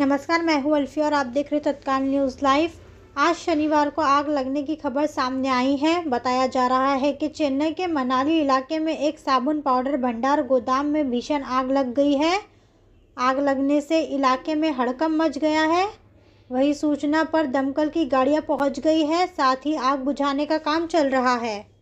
नमस्कार मैं हूं अल्फी और आप देख रहे तत्काल न्यूज़ लाइव आज शनिवार को आग लगने की खबर सामने आई है बताया जा रहा है कि चेन्नई के मनाली इलाके में एक साबुन पाउडर भंडार गोदाम में भीषण आग लग गई है आग लगने से इलाके में हड़कम मच गया है वही सूचना पर दमकल की गाड़ियां पहुंच गई है साथ ही आग बुझाने का काम चल रहा है